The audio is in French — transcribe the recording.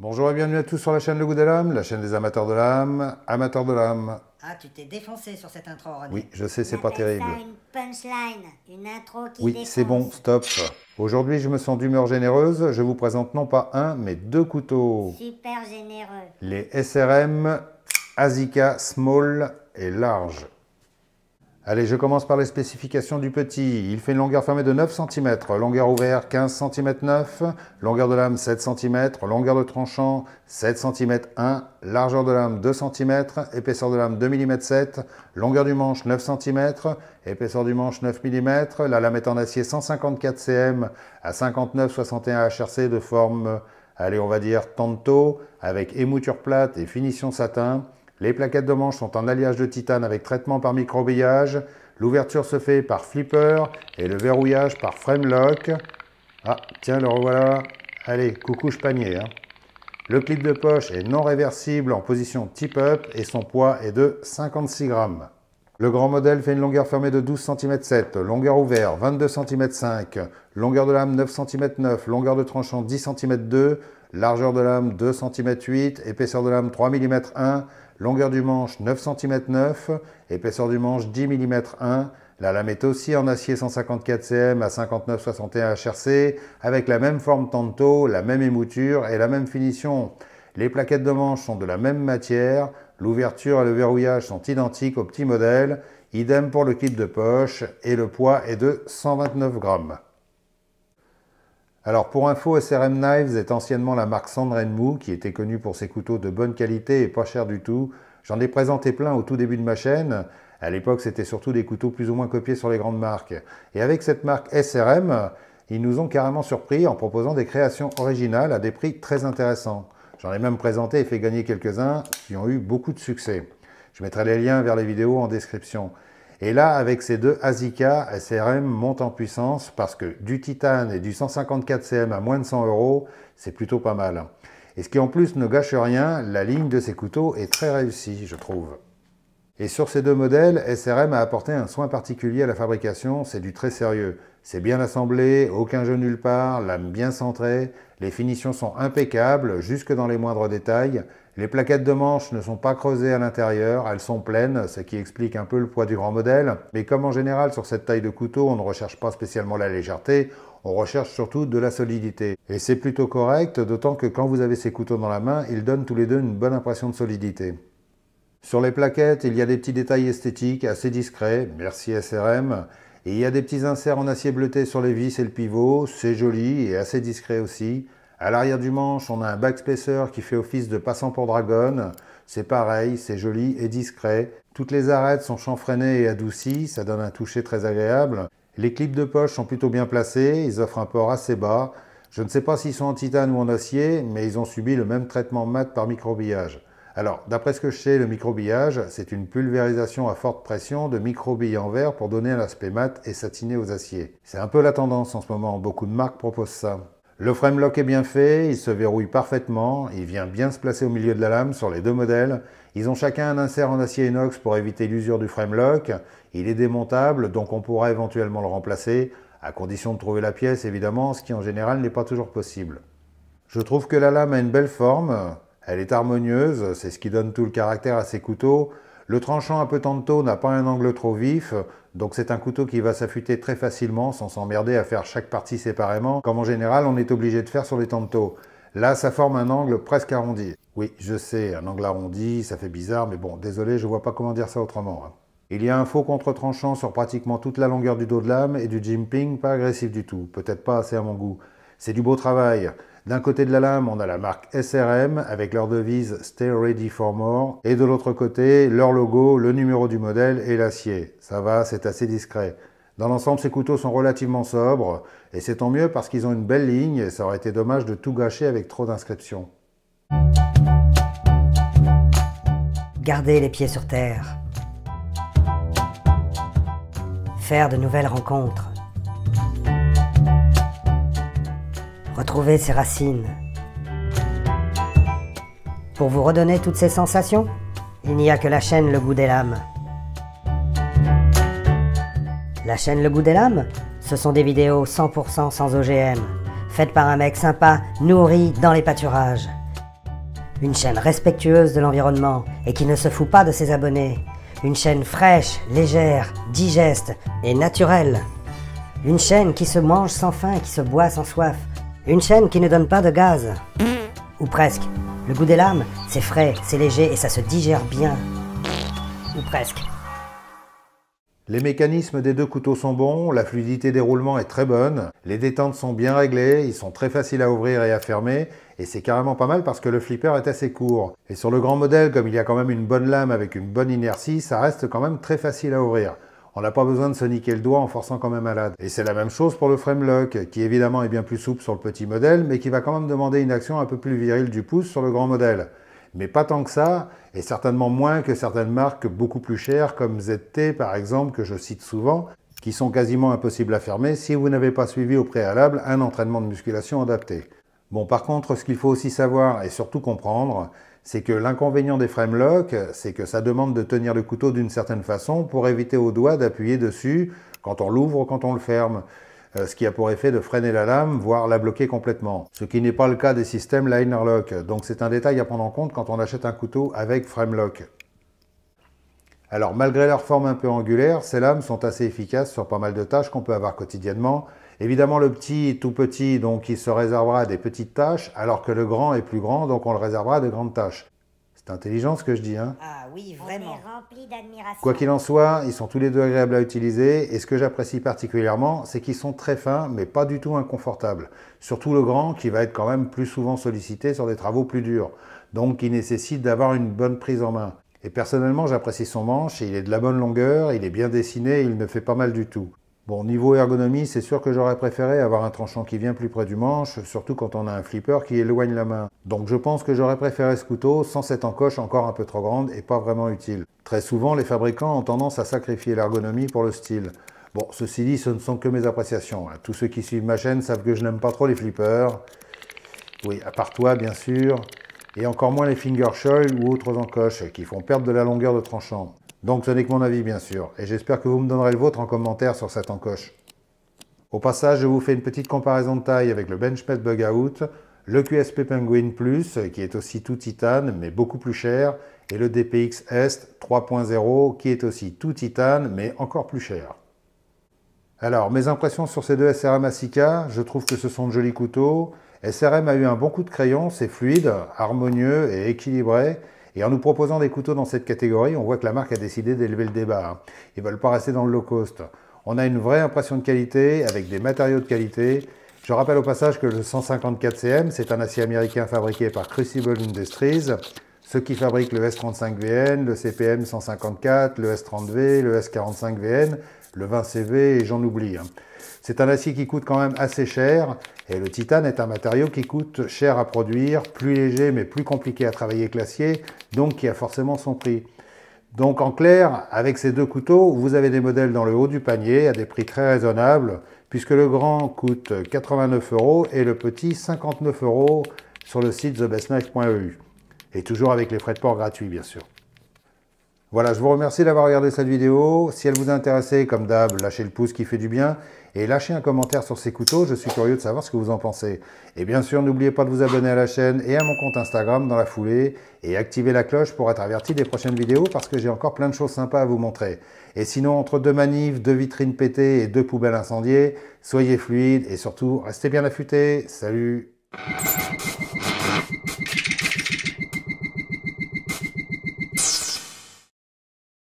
Bonjour et bienvenue à tous sur la chaîne Le Goût de l'âme, la chaîne des amateurs de l'âme, amateurs de l'âme. Ah, tu t'es défoncé sur cette intro, René. Oui, je sais, c'est pas terrible. Ça une punchline, une intro qui Oui, c'est bon, stop. Aujourd'hui, je me sens d'humeur généreuse. Je vous présente non pas un, mais deux couteaux. Super généreux. Les SRM Azika Small et Large. Allez, je commence par les spécifications du petit. Il fait une longueur fermée de 9 cm, longueur ouverte 15 cm 9, longueur de lame 7 cm, longueur de tranchant 7 cm 1, largeur de lame 2 cm, épaisseur de lame 2 mm 7, longueur du manche 9 cm, épaisseur du manche 9 mm, la lame est en acier 154 cm à 59-61 HRC de forme, allez on va dire tanto, avec émouture plate et finition satin. Les plaquettes de manche sont en alliage de titane avec traitement par microbillage. L'ouverture se fait par flipper et le verrouillage par frame lock. Ah, tiens, le revoilà. Allez, coucou, je panier. Hein. Le clip de poche est non réversible en position tip-up et son poids est de 56 grammes. Le grand modèle fait une longueur fermée de 12 cm 7, longueur ouverte 22 cm 5, longueur de lame 9 cm 9, longueur de tranchant 10 cm 2, largeur de lame 2 cm 8, épaisseur de lame 3 mm 1, Longueur du manche 9 cm 9, épaisseur du manche 10 mm 1. La lame est aussi en acier 154 cm à 59,61 HRC, avec la même forme tanto, la même émouture et la même finition. Les plaquettes de manche sont de la même matière, l'ouverture et le verrouillage sont identiques au petit modèle, idem pour le kit de poche et le poids est de 129 grammes. Alors pour info, SRM Knives est anciennement la marque Sandra Mou, qui était connue pour ses couteaux de bonne qualité et pas cher du tout. J'en ai présenté plein au tout début de ma chaîne. À l'époque, c'était surtout des couteaux plus ou moins copiés sur les grandes marques. Et avec cette marque SRM, ils nous ont carrément surpris en proposant des créations originales à des prix très intéressants. J'en ai même présenté et fait gagner quelques-uns qui ont eu beaucoup de succès. Je mettrai les liens vers les vidéos en description. Et là, avec ces deux Azika, SRM monte en puissance parce que du titane et du 154 cm à moins de 100 euros, c'est plutôt pas mal. Et ce qui en plus ne gâche rien, la ligne de ces couteaux est très réussie, je trouve. Et sur ces deux modèles, SRM a apporté un soin particulier à la fabrication, c'est du très sérieux. C'est bien assemblé, aucun jeu nulle part, lame bien centrée, les finitions sont impeccables, jusque dans les moindres détails. Les plaquettes de manche ne sont pas creusées à l'intérieur, elles sont pleines, ce qui explique un peu le poids du grand modèle. Mais comme en général sur cette taille de couteau, on ne recherche pas spécialement la légèreté, on recherche surtout de la solidité. Et c'est plutôt correct, d'autant que quand vous avez ces couteaux dans la main, ils donnent tous les deux une bonne impression de solidité. Sur les plaquettes, il y a des petits détails esthétiques assez discrets, merci SRM. Et il y a des petits inserts en acier bleuté sur les vis et le pivot, c'est joli et assez discret aussi. À l'arrière du manche, on a un backspacer qui fait office de passant pour dragon. C'est pareil, c'est joli et discret. Toutes les arêtes sont chanfreinées et adoucies, ça donne un toucher très agréable. Les clips de poche sont plutôt bien placés, ils offrent un port assez bas. Je ne sais pas s'ils sont en titane ou en acier, mais ils ont subi le même traitement mat par microbillage. Alors, d'après ce que je sais, le microbillage, c'est une pulvérisation à forte pression de microbilles en verre pour donner un aspect mat et satiné aux aciers. C'est un peu la tendance en ce moment, beaucoup de marques proposent ça. Le frame lock est bien fait, il se verrouille parfaitement, il vient bien se placer au milieu de la lame sur les deux modèles. Ils ont chacun un insert en acier inox pour éviter l'usure du frame lock. Il est démontable, donc on pourra éventuellement le remplacer, à condition de trouver la pièce évidemment, ce qui en général n'est pas toujours possible. Je trouve que la lame a une belle forme, elle est harmonieuse, c'est ce qui donne tout le caractère à ces couteaux. Le tranchant un peu tantôt n'a pas un angle trop vif, donc c'est un couteau qui va s'affûter très facilement sans s'emmerder à faire chaque partie séparément, comme en général on est obligé de faire sur les tantos. Là, ça forme un angle presque arrondi. Oui, je sais, un angle arrondi, ça fait bizarre, mais bon, désolé, je vois pas comment dire ça autrement. Hein. Il y a un faux contre-tranchant sur pratiquement toute la longueur du dos de lame et du jimping, pas agressif du tout, peut-être pas assez à mon goût. C'est du beau travail, d'un côté de la lame, on a la marque SRM avec leur devise Stay Ready for More et de l'autre côté, leur logo, le numéro du modèle et l'acier. Ça va, c'est assez discret. Dans l'ensemble, ces couteaux sont relativement sobres et c'est tant mieux parce qu'ils ont une belle ligne et ça aurait été dommage de tout gâcher avec trop d'inscriptions. Gardez les pieds sur terre. Faire de nouvelles rencontres. retrouver ses racines. Pour vous redonner toutes ces sensations, il n'y a que la chaîne Le Goût des Lames. La chaîne Le Goût des Lames, ce sont des vidéos 100% sans OGM, faites par un mec sympa, nourri dans les pâturages. Une chaîne respectueuse de l'environnement et qui ne se fout pas de ses abonnés. Une chaîne fraîche, légère, digeste et naturelle. Une chaîne qui se mange sans faim et qui se boit sans soif. Une chaîne qui ne donne pas de gaz. Ou presque. Le goût des lames, c'est frais, c'est léger et ça se digère bien. Ou presque. Les mécanismes des deux couteaux sont bons, la fluidité des roulements est très bonne, les détentes sont bien réglées, ils sont très faciles à ouvrir et à fermer, et c'est carrément pas mal parce que le flipper est assez court. Et sur le grand modèle, comme il y a quand même une bonne lame avec une bonne inertie, ça reste quand même très facile à ouvrir. On n'a pas besoin de se niquer le doigt en forçant même à malade. Et c'est la même chose pour le frame lock, qui évidemment est bien plus souple sur le petit modèle, mais qui va quand même demander une action un peu plus virile du pouce sur le grand modèle. Mais pas tant que ça, et certainement moins que certaines marques beaucoup plus chères comme ZT par exemple, que je cite souvent, qui sont quasiment impossibles à fermer si vous n'avez pas suivi au préalable un entraînement de musculation adapté. Bon, par contre, ce qu'il faut aussi savoir et surtout comprendre, c'est que l'inconvénient des frame locks, c'est que ça demande de tenir le couteau d'une certaine façon pour éviter au doigt d'appuyer dessus quand on l'ouvre ou quand on le ferme, euh, ce qui a pour effet de freiner la lame, voire la bloquer complètement. Ce qui n'est pas le cas des systèmes Liner Lock, donc c'est un détail à prendre en compte quand on achète un couteau avec frame lock. Alors malgré leur forme un peu angulaire, ces lames sont assez efficaces sur pas mal de tâches qu'on peut avoir quotidiennement, Évidemment, le petit, est tout petit, donc il se réservera des petites tâches, alors que le grand est plus grand, donc on le réservera à de grandes tâches. C'est intelligent ce que je dis, hein Ah oui, vraiment. rempli d'admiration. Quoi qu'il en soit, ils sont tous les deux agréables à utiliser et ce que j'apprécie particulièrement, c'est qu'ils sont très fins mais pas du tout inconfortables. Surtout le grand qui va être quand même plus souvent sollicité sur des travaux plus durs, donc qui nécessite d'avoir une bonne prise en main. Et personnellement, j'apprécie son manche, il est de la bonne longueur, il est bien dessiné, il ne fait pas mal du tout. Bon, niveau ergonomie, c'est sûr que j'aurais préféré avoir un tranchant qui vient plus près du manche, surtout quand on a un flipper qui éloigne la main. Donc je pense que j'aurais préféré ce couteau sans cette encoche encore un peu trop grande et pas vraiment utile. Très souvent, les fabricants ont tendance à sacrifier l'ergonomie pour le style. Bon, ceci dit, ce ne sont que mes appréciations. Hein. Tous ceux qui suivent ma chaîne savent que je n'aime pas trop les flippers. Oui, à part toi, bien sûr. Et encore moins les finger shoils ou autres encoches qui font perdre de la longueur de tranchant. Donc ce n'est que mon avis bien sûr, et j'espère que vous me donnerez le vôtre en commentaire sur cette encoche. Au passage, je vous fais une petite comparaison de taille avec le Benchmade Bugout, le QSP Penguin Plus, qui est aussi tout titane, mais beaucoup plus cher, et le DPX Est 3.0, qui est aussi tout titane, mais encore plus cher. Alors, mes impressions sur ces deux SRM Asica, je trouve que ce sont de jolis couteaux. SRM a eu un bon coup de crayon, c'est fluide, harmonieux et équilibré, et en nous proposant des couteaux dans cette catégorie, on voit que la marque a décidé d'élever le débat. Hein. Ils veulent pas rester dans le low cost. On a une vraie impression de qualité avec des matériaux de qualité. Je rappelle au passage que le 154CM, c'est un acier américain fabriqué par Crucible Industries. Ceux qui fabriquent le S35VN, le CPM 154, le S30V, le S45VN, le 20CV et j'en oublie. Hein. C'est un acier qui coûte quand même assez cher et le titane est un matériau qui coûte cher à produire, plus léger mais plus compliqué à travailler que donc qui a forcément son prix. Donc en clair, avec ces deux couteaux, vous avez des modèles dans le haut du panier à des prix très raisonnables, puisque le grand coûte 89 euros et le petit 59 euros sur le site thebestknife.eu. Et toujours avec les frais de port gratuits, bien sûr. Voilà, je vous remercie d'avoir regardé cette vidéo. Si elle vous a intéressé, comme d'hab, lâchez le pouce qui fait du bien et lâchez un commentaire sur ces couteaux. Je suis curieux de savoir ce que vous en pensez. Et bien sûr, n'oubliez pas de vous abonner à la chaîne et à mon compte Instagram dans la foulée et activer la cloche pour être averti des prochaines vidéos parce que j'ai encore plein de choses sympas à vous montrer. Et sinon, entre deux manifs, deux vitrines pétées et deux poubelles incendiées, soyez fluides et surtout, restez bien affûtés. Salut